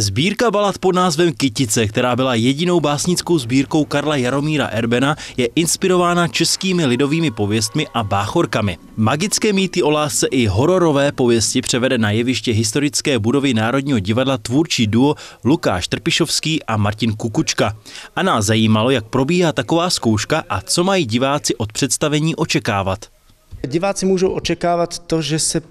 Sbírka balad pod názvem Kytice, která byla jedinou básnickou sbírkou Karla Jaromíra Erbena, je inspirována českými lidovými pověstmi a báchorkami. Magické mýty o lásce i hororové pověsti převede na jeviště historické budovy Národního divadla tvůrčí duo Lukáš Trpišovský a Martin Kukučka. A nás zajímalo, jak probíhá taková zkouška a co mají diváci od představení očekávat. Diváci můžou očekávat to, že se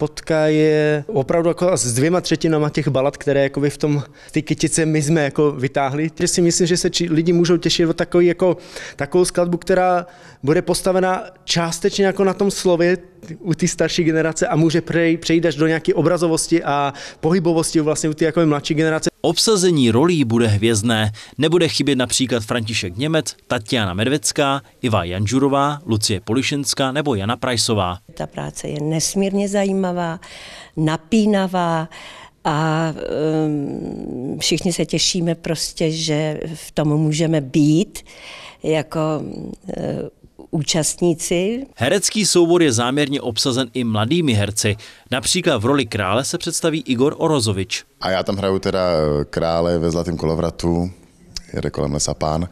je opravdu jako s dvěma třetinama těch balad, které jako v tom ty kytice my jsme jako vytáhli. Že si myslím, že se či, lidi můžou těšit o takový, jako, takovou skladbu, která bude postavena částečně jako na tom slově u té starší generace a může přejít až do nějaké obrazovosti a pohybovosti vlastně u té jako mladší generace. Obsazení rolí bude hvězdné. Nebude chybět například František Němec, Tatiana Medvecká, Iva Janžurová, Lucie Polišenská nebo Jana Prajsová. Ta práce je nesmírně zajímavá, napínavá a um, všichni se těšíme prostě, že v tom můžeme být jako účastníci. Herecký soubor je záměrně obsazen i mladými herci. Například v roli krále se představí Igor Orozovič. A já tam hraju teda eh, krále ve Zlatém kolovratu, jede kolem lesa pán.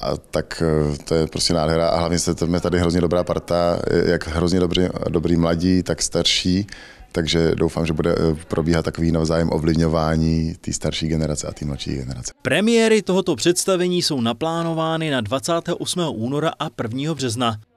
A tak eh, to je prostě nádhera a hlavně se tady hrozně dobrá parta, jak hrozně dobrý, dobrý mladí, tak starší takže doufám, že bude eh, probíhat takový navzájem ovlivňování té starší generace a té mladší generace. Premiéry tohoto představení jsou naplánovány na 28. února a 1. března.